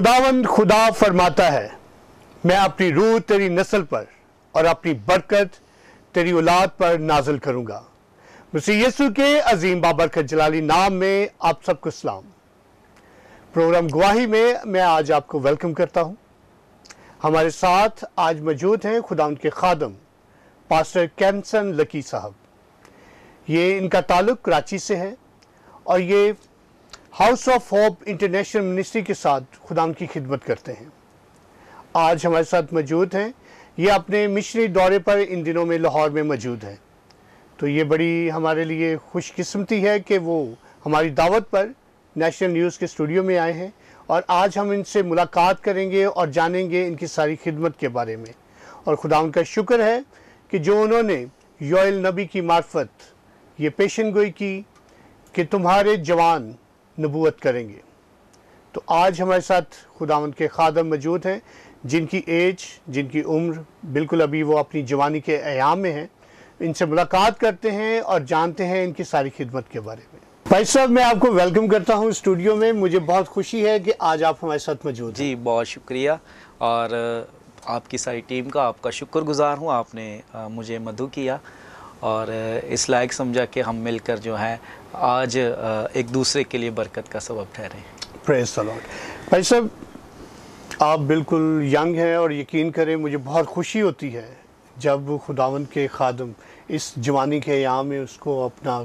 खुदावंद खुदा फरमाता है मैं अपनी रूह तेरी नस्ल पर और अपनी बरकत तेरी औलाद पर नाजल करूंगा मुसी यसु के अजीम बाबरकत जलाली नाम में आप सबको सलाम प्रोग्राम गुवाही में मैं आज आपको वेलकम करता हूं हमारे साथ आज मौजूद हैं खुदा उनके खादम पास्टर कैमसन लकी साहब ये इनका ताल्लुक कराची से है और ये house of hope international ministry के साथ खुदाम की खिदमत करते हैं आज हमारे साथ मौजूद हैं ये अपने मिश्री दौरे पर इन दिनों में लाहौर में मौजूद हैं तो ये बड़ी हमारे लिए खुशकस्मती है कि वो हमारी दावत पर नेशनल न्यूज़ के स्टूडियो में आए हैं और आज हम इनसे मुलाकात करेंगे और जानेंगे इनकी सारी खिदमत के बारे में और खुदा उनका शुक्र है कि जो उन्होंने योल नबी की मार्फत ये पेशन गोई की कि तुम्हारे जवान नबूत करेंगे तो आज हमारे साथ खुदा के खादम मौजूद हैं जिनकी एज जिनकी उम्र बिल्कुल अभी वो अपनी जवानी के अयाम में हैं इनसे मुलाकात करते हैं और जानते हैं इनकी सारी खिदमत के बारे में भाई साहब मैं आपको वेलकम करता हूँ स्टूडियो में मुझे बहुत खुशी है कि आज आप हमारे साथ मौजूद जी बहुत शुक्रिया और आपकी सारी टीम का आपका शुक्रगुजार हूँ आपने मुझे मधु किया और इस लायक समझा कि हम मिलकर जो है आज एक दूसरे के लिए बरकत का सबब ठहरे प्रेस अलॉट भाई साहब आप बिल्कुल यंग हैं और यकीन करें मुझे बहुत खुशी होती है जब खुदावन के खादम इस जवानी के यहाँ में उसको अपना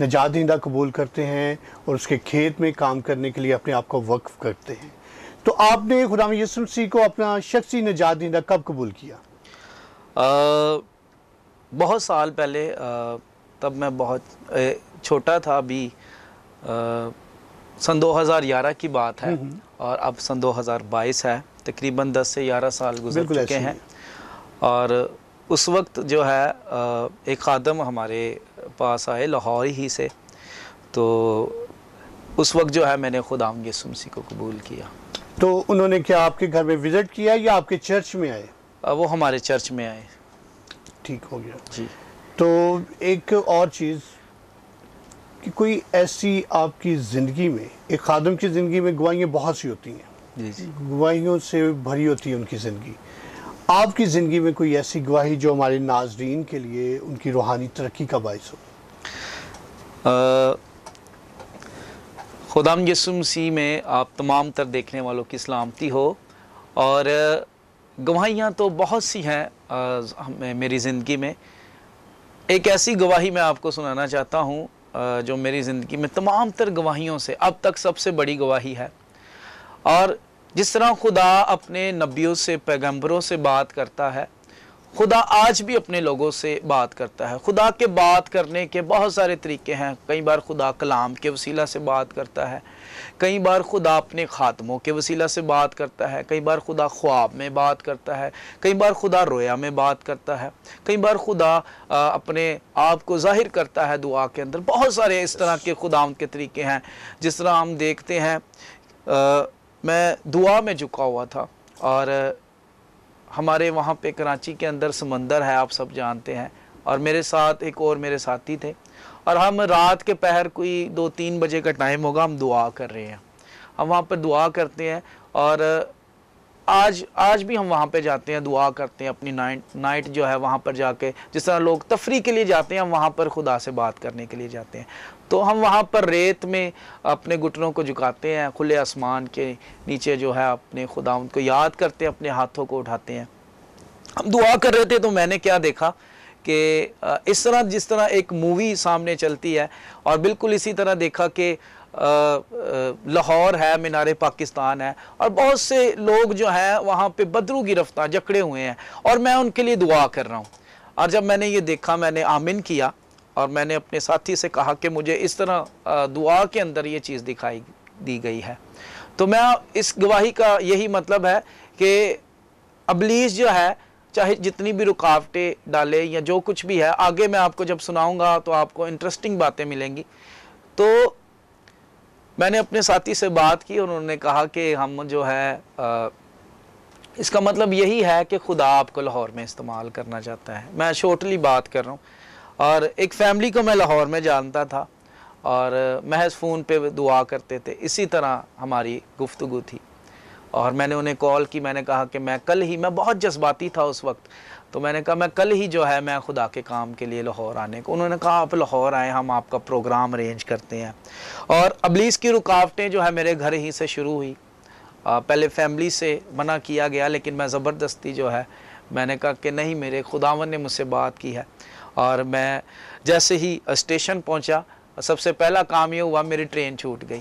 नजात दिंदा कबूल करते हैं और उसके खेत में काम करने के लिए अपने आप को वक्फ करते हैं तो आपने खुदाम यसुमसी को अपना शख्सी नजात दिंदा कब कबूल किया आ... बहुत साल पहले तब मैं बहुत छोटा था अभी सन 2011 की बात है और अब सन 2022 है तकरीबन 10 से 11 साल गुजर चुके हैं और उस वक्त जो है एक आदम हमारे पास आए लाहौर ही से तो उस वक्त जो है मैंने खुद आमगे सुमसी को कबूल किया तो उन्होंने क्या आपके घर में विज़िट किया या आपके चर्च में आए वो हमारे चर्च में आए ठीक हो गया जी तो एक और चीज़ कि कोई ऐसी आपकी ज़िंदगी में एक खादम की ज़िंदगी में गवाहियाँ बहुत सी होती हैं गवाहियों से भरी होती है उनकी ज़िंदगी आपकी ज़िंदगी में कोई ऐसी गवाही जो हमारे नाजरीन के लिए उनकी रूहानी तरक्की का बायस हो खुदाम यसुम सी में आप तमाम तर देखने वालों की सलामती हो और गवाहियाँ तो बहुत सी हैं मेरी ज़िंदगी में एक ऐसी गवाही मैं आपको सुनाना चाहता हूँ जो मेरी ज़िंदगी में तमाम तर गवाहियों से अब तक सबसे बड़ी गवाही है और जिस तरह खुदा अपने नबियों से पैगम्बरों से बात करता है खुदा आज भी अपने लोगों से बात करता है खुदा के बात करने के बहुत सारे तरीके हैं कई बार खुदा कलाम के वसीला से बात करता है कई बार खुदा अपने ख़ात्मों के वसीला से बात करता है कई बार खुदा ख्वाब में बात करता है कई बार खुदा रोया में बात करता है कई बार खुदा अपने आप को जाहिर करता है दुआ के अंदर बहुत सारे इस तरह के खुदा के तरीके हैं जिस तरह हम देखते हैं आ, मैं दुआ में झुका हुआ था और हमारे वहाँ पे कराची के अंदर समंदर है आप सब जानते हैं और मेरे साथ एक और मेरे साथी थे और हम रात के पहर कोई दो तीन बजे का टाइम होगा हम दुआ कर रहे हैं हम वहाँ पर दुआ करते हैं और आज आज भी हम वहाँ पे जाते हैं दुआ करते हैं अपनी नाइट नाइट जो है वहाँ पर जाके जिस तरह लोग तफरी के लिए जाते हैं हम वहाँ पर खुदा से बात करने के लिए जाते हैं तो हम वहाँ पर रेत में अपने घुटनों को झुकाते हैं खुले आसमान के नीचे जो है अपने खुदा उनको याद करते हैं अपने हाथों को उठाते हैं हम दुआ कर रहे थे तो मैंने क्या देखा कि इस तरह जिस तरह एक मूवी सामने चलती है और बिल्कुल इसी तरह देखा कि लाहौर है मीनार पाकिस्तान है और बहुत से लोग जो हैं वहाँ पे बदरू गिरफ्तार जकड़े हुए हैं और मैं उनके लिए दुआ कर रहा हूँ और जब मैंने ये देखा मैंने आमिन किया और मैंने अपने साथी से कहा कि मुझे इस तरह दुआ के अंदर ये चीज़ दिखाई दी गई है तो मैं इस गवाही का यही मतलब है कि अबलीस जो है चाहे जितनी भी रुकावटें डाले या जो कुछ भी है आगे मैं आपको जब सुनाऊंगा तो आपको इंटरेस्टिंग बातें मिलेंगी तो मैंने अपने साथी से बात की और उन्होंने कहा कि हम जो है आ, इसका मतलब यही है कि खुदा आपको लाहौर में इस्तेमाल करना चाहता है मैं शॉर्टली बात कर रहा हूँ और एक फैमिली को मैं लाहौर में जानता था और महज फ़ोन पे दुआ करते थे इसी तरह हमारी गुफ्तु थी और मैंने उन्हें कॉल की मैंने कहा कि मैं कल ही मैं बहुत जज्बाती था उस वक्त तो मैंने कहा मैं कल ही जो है मैं खुदा के काम के लिए लाहौर आने को उन्होंने कहा आप लाहौर आए हम आपका प्रोग्राम अरेंज करते हैं और अबलीस की रुकावटें जो है मेरे घर ही से शुरू हुई पहले फैमिली से मना किया गया लेकिन मैं ज़बरदस्ती जो है मैंने कहा कि नहीं मेरे खुदावन ने मुझसे बात की है और मैं जैसे ही स्टेशन पहुंचा सबसे पहला काम ये हुआ मेरी ट्रेन छूट गई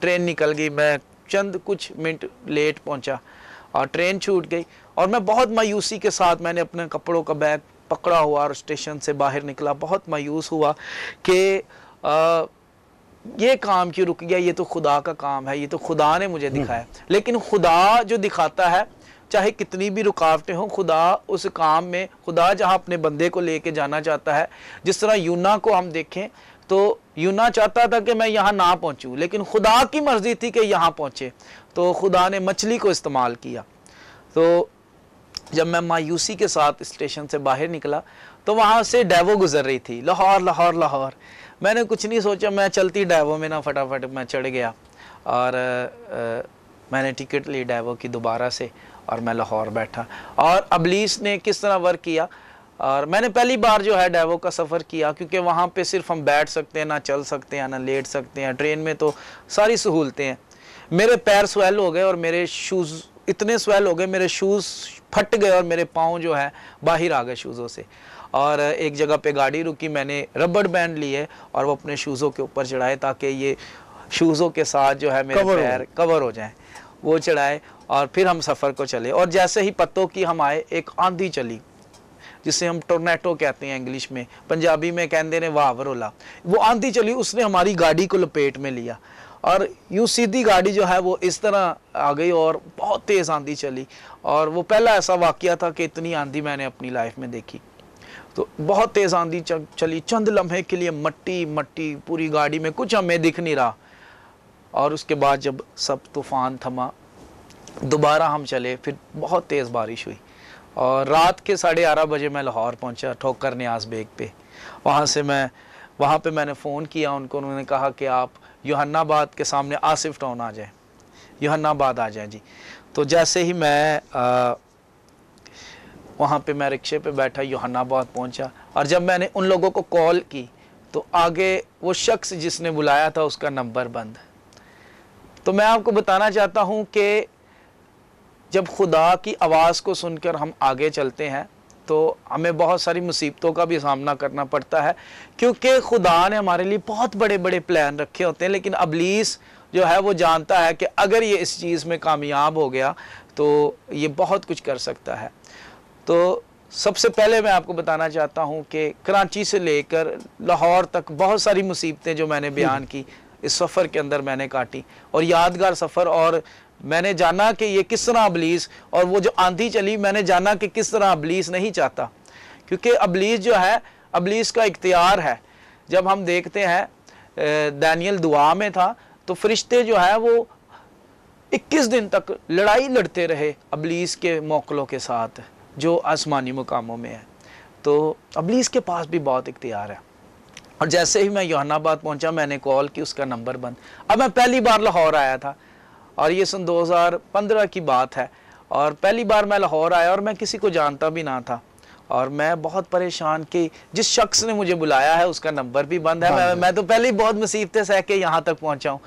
ट्रेन निकल गई मैं चंद कुछ मिनट लेट पहुंचा और ट्रेन छूट गई और मैं बहुत मायूसी के साथ मैंने अपने कपड़ों का बैग पकड़ा हुआ और स्टेशन से बाहर निकला बहुत मायूस हुआ कि ये काम क्यों रुक गया ये तो खुदा का काम है ये तो खुदा ने मुझे हम्म। दिखाया लेकिन खुदा जो दिखाता है चाहे कितनी भी रुकावटें हों खुदा उस काम में खुदा जहाँ अपने बंदे को लेके जाना चाहता है जिस तरह यूना को हम देखें तो यूना चाहता था कि मैं यहाँ ना पहुँचूँ लेकिन खुदा की मर्ज़ी थी कि यहाँ पहुँचे तो खुदा ने मछली को इस्तेमाल किया तो जब मैं मायूसी के साथ स्टेशन से बाहर निकला तो वहाँ से डैवो गुजर रही थी लाहौर लाहौर लाहौर मैंने कुछ नहीं सोचा मैं चलती डैवो में ना फटाफट मैं चढ़ गया और आ, आ, मैंने टिकट ली डैवो की दोबारा से और मैं लाहौर बैठा और अबलीस ने किस तरह वर्क किया और मैंने पहली बार जो है डेवो का सफ़र किया क्योंकि वहाँ पे सिर्फ हम बैठ सकते हैं ना चल सकते हैं ना लेट सकते हैं ट्रेन में तो सारी सहूलतें हैं मेरे पैर स्वेल हो गए और मेरे शूज़ इतने स्वेल हो गए मेरे शूज़ फट गए और मेरे पाँव जो है बाहर आ गए शूज़ों से और एक जगह पे गाड़ी रुकी मैंने रबड़ बैंड लिए और वो अपने शूज़ों के ऊपर चढ़ाए ताकि ये शूज़ों के साथ जो है मेरे पैर कवर हो जाए वो चढ़ाए और फिर हम सफ़र को चले और जैसे ही पत्तों की हम आए एक आंधी चली जिसे हम टोरनेटो कहते हैं इंग्लिश में पंजाबी में कहते ने वावरोला वो आंधी चली उसने हमारी गाड़ी को लपेट में लिया और यूँ सीधी गाड़ी जो है वो इस तरह आ गई और बहुत तेज़ आंधी चली और वो पहला ऐसा वाक्य था कि इतनी आंधी मैंने अपनी लाइफ में देखी तो बहुत तेज़ आंधी चली चंद लम्हे के लिए मट्टी मट्टी पूरी गाड़ी में कुछ हमें दिख नहीं रहा और उसके बाद जब सब तूफ़ान थमा दोबारा हम चले फिर बहुत तेज़ बारिश हुई और रात के साढ़े ग्यारह बजे मैं लाहौर पहुंचा ठोकर न्याज बेग पे वहाँ से मैं वहाँ पे मैंने फ़ोन किया उनको उन्होंने कहा कि आप यूहन्नाबाद के सामने आसिफ टाउन आ जाएं यूहन्नाबाद आ जाएं जी तो जैसे ही मैं आ, वहाँ पे मैं रिक्शे पे बैठा यूहन्नाबाद पहुँचा और जब मैंने उन लोगों को कॉल की तो आगे वो शख्स जिसने बुलाया था उसका नंबर बंद तो मैं आपको बताना चाहता हूँ कि जब खुदा की आवाज़ को सुनकर हम आगे चलते हैं तो हमें बहुत सारी मुसीबतों का भी सामना करना पड़ता है क्योंकि खुदा ने हमारे लिए बहुत बड़े बड़े प्लान रखे होते हैं लेकिन अबलीस जो है वो जानता है कि अगर ये इस चीज़ में कामयाब हो गया तो ये बहुत कुछ कर सकता है तो सबसे पहले मैं आपको बताना चाहता हूँ कि कराची से लेकर लाहौर तक बहुत सारी मुसीबतें जो मैंने बयान हम्म। की इस सफ़र के अंदर मैंने काटी और यादगार सफ़र और मैंने जाना कि ये किस तरह अबलीस और वो जो आंधी चली मैंने जाना कि किस तरह अबलीस नहीं चाहता क्योंकि अबलीस जो है अबलीस का इख्तियार है जब हम देखते हैं दानियल दुआ में था तो फरिश्ते जो है वो 21 दिन तक लड़ाई लड़ते रहे अबलीस के मौकलों के साथ जो आसमानी मुकामों में है तो अबलीस के पास भी बहुत इख्तियार है और जैसे ही मैं योहानाबाद पहुंचा मैंने कॉल की उसका नंबर बंद अब मैं पहली बार लाहौर आया था और ये सन 2015 की बात है और पहली बार मैं लाहौर आया और मैं किसी को जानता भी ना था और मैं बहुत परेशान कि जिस शख्स ने मुझे बुलाया है उसका नंबर भी बंद है मैं, मैं तो पहले ही बहुत मुसीबतें सह के यहाँ तक पहुँचा हूँ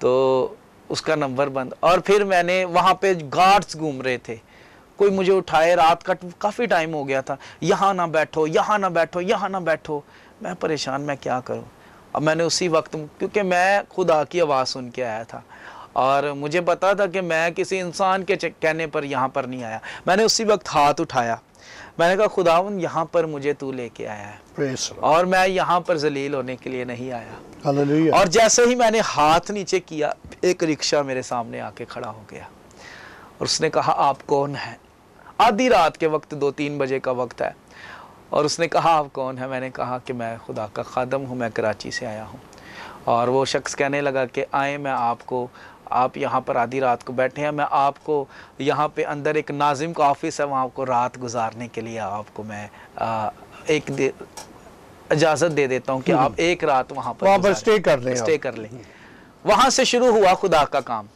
तो उसका नंबर बंद और फिर मैंने वहाँ पे गार्ड्स घूम रहे थे कोई मुझे उठाए रात का काफ़ी टाइम हो गया था यहाँ ना बैठो यहाँ ना बैठो यहाँ ना बैठो मैं परेशान मैं क्या करूँ अब मैंने उसी वक्त क्योंकि मैं खुदा की आवाज़ सुन के आया था और मुझे पता था कि मैं किसी इंसान के कहने पर यहाँ पर नहीं आया मैंने उसी वक्त हाथ उठाया मैंने कहा खुदावन यहाँ पर मुझे तू लेके आया है और मैं यहाँ पर जलील होने के लिए नहीं आया और जैसे ही मैंने हाथ नीचे किया एक रिक्शा मेरे सामने आके खड़ा हो गया और उसने कहा आप कौन है आधी रात के वक्त दो तीन बजे का वक्त है और उसने कहा आप कौन है मैंने कहा कि मैं खुदा का खादम हूँ मैं कराची से आया हूँ और वो शख्स कहने लगा कि आए मैं आपको आप यहाँ पर आधी रात को बैठे हैं मैं आपको यहाँ पे अंदर एक नाजिम का ऑफिस है वहाँ को रात गुजारने के लिए आपको मैं आ, एक इजाज़त दे देता हूँ कि हम्म। आप एक रात वहाँ पर वहाँ पर स्टे कर लें स्टे कर लें वहाँ से शुरू हुआ खुदा का काम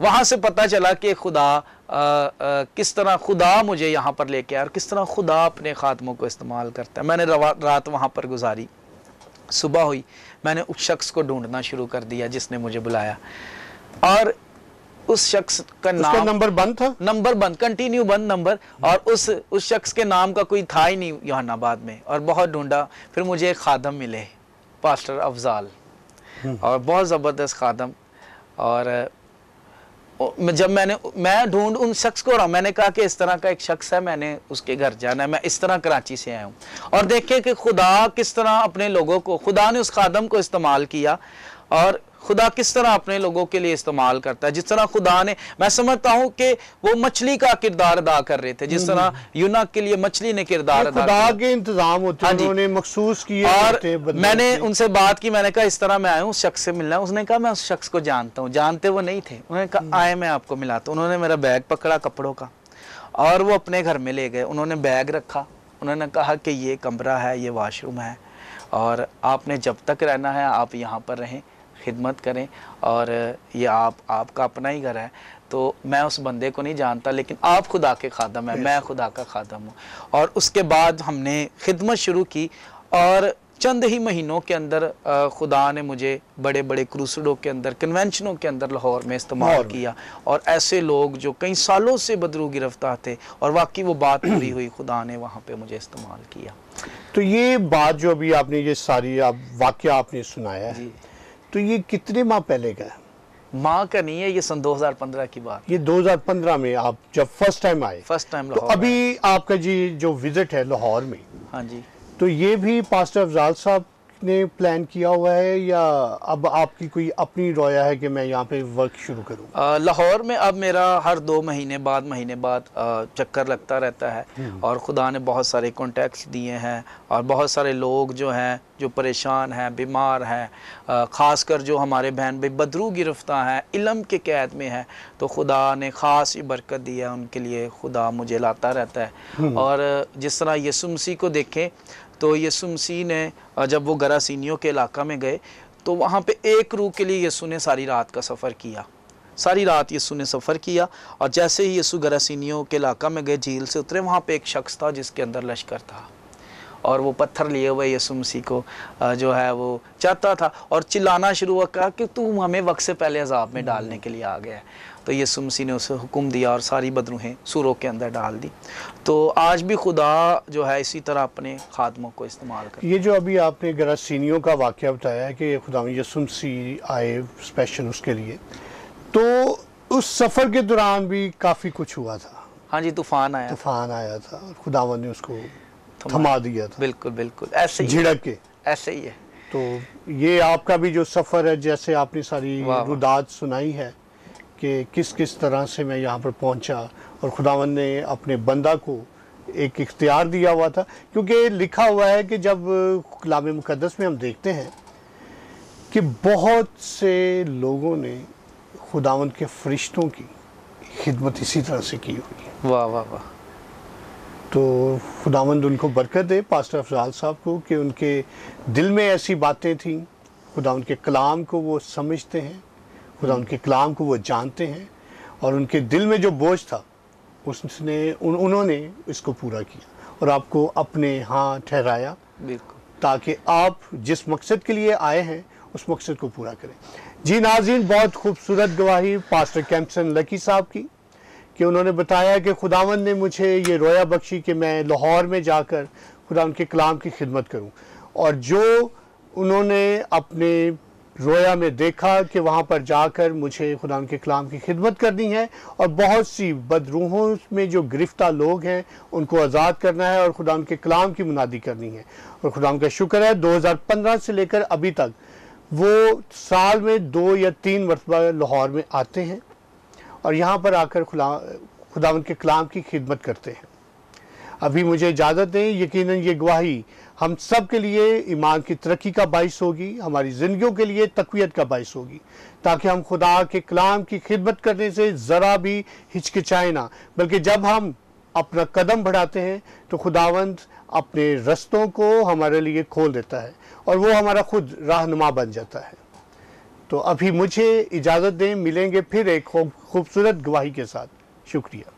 वहाँ से पता चला कि खुदा आ, आ, किस तरह खुदा मुझे यहाँ पर लेके आया और किस तरह खुदा अपने खात्मों को इस्तेमाल करता है मैंने रात वहाँ पर गुजारी सुबह हुई मैंने उस शख्स को ढूंढना शुरू कर दिया जिसने मुझे बुलाया और उस शख्स का नाम नंबर बंद था नंबर बंद कंटिन्यू बंद नंबर और उस उस शख्स के नाम का कोई था ही नहीं योहानाबाद में और बहुत ढूंढा फिर मुझे एक खादम मिले पास्टर अफजाल हम्म। और बहुत ज़बरदस्त खादम और जब मैंने मैं ढूंढ उन शख्स को रहा मैंने कहा कि इस तरह का एक शख्स है मैंने उसके घर जाना है मैं इस तरह कराची से आया हूँ और देखें कि खुदा किस तरह अपने लोगों को खुदा ने उस खादम को इस्तेमाल किया और खुदा किस तरह अपने लोगों के लिए इस्तेमाल करता है जिस तरह खुदा ने मैं समझता हूँ कि वो मछली का किरदार अदा कर रहे थे जिस तरह हम्म। यूना के लिए मछली ने किरदार अदा के इंतजाम होते हैं हाँ उन्होंने मखसूस किए और मैंने उनसे बात की मैंने कहा इस तरह मैं आया हूँ शख्स से मिलना उसने कहा मैं उस शख्स को जानता हूँ जानते वो नहीं थे उन्होंने कहा हम्म। आए मैं आपको मिलाता उन्होंने मेरा बैग पकड़ा कपड़ों का और वो अपने घर में ले गए उन्होंने बैग रखा उन्होंने कहा कि ये कमरा है ये वाशरूम है और आपने जब तक रहना है आप यहाँ पर रहें खिदमत करें और ये आप आपका अपना ही घर है तो मैं उस बंदे को नहीं जानता लेकिन आप खुदा के खादम है मैं खुदा का खादम हूँ और उसके बाद हमने खिदमत शुरू की और चंद ही महीनों के अंदर खुदा ने मुझे बड़े बड़े क्रूसडों के अंदर कन्वेंशनों के अंदर लाहौर में इस्तेमाल किया और ऐसे लोग जो कई सालों से बदरू गिरफ्तार थे और वाकई वो बात पूरी हुई खुदा ने वहाँ पे मुझे इस्तेमाल किया तो ये बात जो अभी आपने ये सारी आप वाक्य आपने सुनाया है तो ये कितने माह पहले का है माँ का नहीं है ये सन 2015 की बात ये 2015 में आप जब फर्स्ट टाइम आए फर्स्ट टाइम तो अभी आपका जी जो विजिट है लाहौर में हाँ जी तो ये भी पास्टर अफजाल साहब आपने प्लान किया हुआ है या अब आपकी कोई अपनी रोया है कि मैं यहाँ पे वर्क शुरू करूँ लाहौर में अब मेरा हर दो महीने बाद महीने बाद चक्कर लगता रहता है हम्म। और खुदा ने बहुत सारे कॉन्टेक्ट दिए हैं और बहुत सारे लोग जो हैं जो परेशान हैं बीमार हैं ख़ासकर जो हमारे बहन भाई बदरू गिरफ्तार हैं इलम के कैद में है तो खुदा ने ख़ास ही बरकत दी है उनके लिए खुदा मुझे लाता रहता है हम्म। और जिस तरह यसुमसी को देखें तो यसु मसीह ने जब वो गरासीनियों के इलाका में गए तो वहाँ पे एक रूह के लिए यसु ने सारी रात का सफ़र किया सारी रात यसु ने सफ़र किया और जैसे ही यसु गरासीनियों के इलाका में गए झील से उतरे वहाँ पे एक शख्स था जिसके अंदर लश्कर था और वो पत्थर लिए हुए यसु मसीह को जो है वो चाहता था और चिल्लाना शुरू हुआ कहा कि तुम हमें वक्त से पहले अजाब में डालने के लिए आ गया है तो यसुमसी ने उसे हुक्म दिया और सारी बदरूहें सुरों के अंदर डाल दी तो आज भी खुदा जो है इसी तरह अपने खादमों को इस्तेमाल कर ये जो अभी आपने गरासीनियों का वाक्य बताया है कि खुदा यसुमसी आए स्पेशल उसके लिए तो उस सफ़र के दौरान भी काफ़ी कुछ हुआ था हाँ जी तूफान आया तूफान आया था खुदावन ने उसको थमा दिया था बिल्कुल बिल्कुल ऐसे झिड़क के ऐसे ही है तो ये आपका भी जो सफ़र है जैसे आपने सारी रुदात सुनाई है कि किस किस तरह से मैं यहाँ पर पहुँचा और खुदावन ने अपने बंदा को एक इख्तियार दिया हुआ था क्योंकि लिखा हुआ है कि जब कलाम मुकदस में हम देखते हैं कि बहुत से लोगों ने खुदावन के फरिश्तों की खिदमत इसी तरह से की हुई वाह वाह वाह तो खुदावंद उनको बरकत दे पास्टर अफजाल साहब को कि उनके दिल में ऐसी बातें थीं खुदा उनके कलाम को वो समझते हैं खुदा उनके कलाम को वो जानते हैं और उनके दिल में जो बोझ था उसने उन, उन्होंने इसको पूरा किया और आपको अपने हाँ ठहराया ताकि आप जिस मकसद के लिए आए हैं उस मकसद को पूरा करें जी नाजीन बहुत खूबसूरत गवाही पास्टर कैम्पसन लकी साहब की कि उन्होंने बताया कि खुदावन ने मुझे ये रोया बख्शी कि मैं लाहौर में जाकर खुदा उनके कलाम की खिदमत करूं और जो उन्होंने अपने रोया में देखा कि वहाँ पर जाकर मुझे खुदा के कलाम की खिदमत करनी है और बहुत सी बदरूहों में जो गिरफ्तार लोग हैं उनको आज़ाद करना है और खुदा के कलाम की मुनादी करनी है और खुदा का शुक्र है 2015 से लेकर अभी तक वो साल में दो या तीन मरतबा लाहौर में आते हैं और यहाँ पर आकर खुदा खुदा के कलाम की खिदमत करते हैं अभी मुझे इजाज़त दें यकीन ये गवाही हम सब के लिए ईमान की तरक्की का बायस होगी हमारी ज़िंदगियों के लिए तकवीत का बायस होगी ताकि हम खुदा के कलाम की खिदमत करने से ज़रा भी हिचकिचाए ना बल्कि जब हम अपना कदम बढ़ाते हैं तो खुदावंद अपने रस्तों को हमारे लिए खोल देता है और वो हमारा खुद रहनुमा बन जाता है तो अभी मुझे इजाज़त दें मिलेंगे फिर एक खूबसूरत गवाही के साथ शुक्रिया